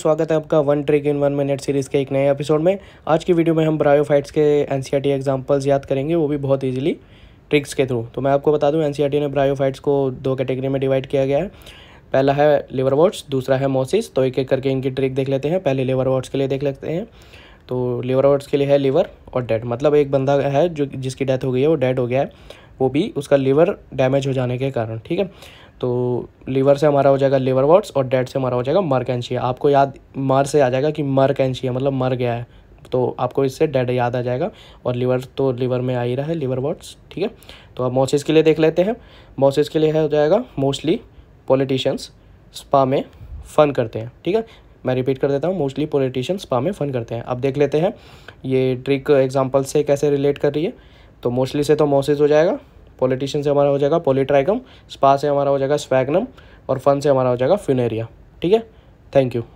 स्वागत है आपका one trick in one minute series के एक नए एपिसोड में आज की वीडियो में हम ब्रायोफाइट्स के एन एग्जांपल्स e याद करेंगे वो भी बहुत इजीली ट्रिक्स के थ्रू तो मैं आपको बता दूं एन e ने ब्रायोफाइट्स को दो कैटेगरी में डिवाइड किया गया है पहला है लेवर वॉट्स दूसरा है मोसिस तो एक एक करके इनकी ट्रिक देख लेते हैं पहले लेवर वॉट्स के लिए देख लेते हैं तो लेवर वॉट्स के लिए है लीवर और डेड मतलब एक बंदा है जो जिसकी डेथ हो गई है वो डेड हो गया है वो भी उसका लीवर डैमेज हो जाने के कारण ठीक है तो लीवर से हमारा हो जाएगा लीवर वॉट्स और डेड से हमारा हो जाएगा मर कैंशिया आपको याद मर से आ जाएगा कि मर कैंशिया मतलब मर गया है तो आपको इससे डेड याद आ जाएगा और लीवर तो लीवर में आ ही रहा है लीवर वॉट्स ठीक है तो आप मोसिस के लिए देख लेते हैं मोसिस के लिए हो जाएगा मोस्टली पॉलिटिशियंस स्पा में फ़न करते हैं ठीक है मैं रिपीट कर देता हूँ मोस्टली पॉलिटिशियंस स्पा में फ़न करते हैं अब देख लेते हैं ये ट्रिक एग्जाम्पल से कैसे रिलेट कर रही है तो मोस्टली से तो मोसिस हो जाएगा पॉलिटिशियन से हमारा हो जाएगा पोलिट्राइकम स्पा से हमारा हो जाएगा स्वैगनम और फन से हमारा हो जाएगा फ्यूनेरिया ठीक है थैंक यू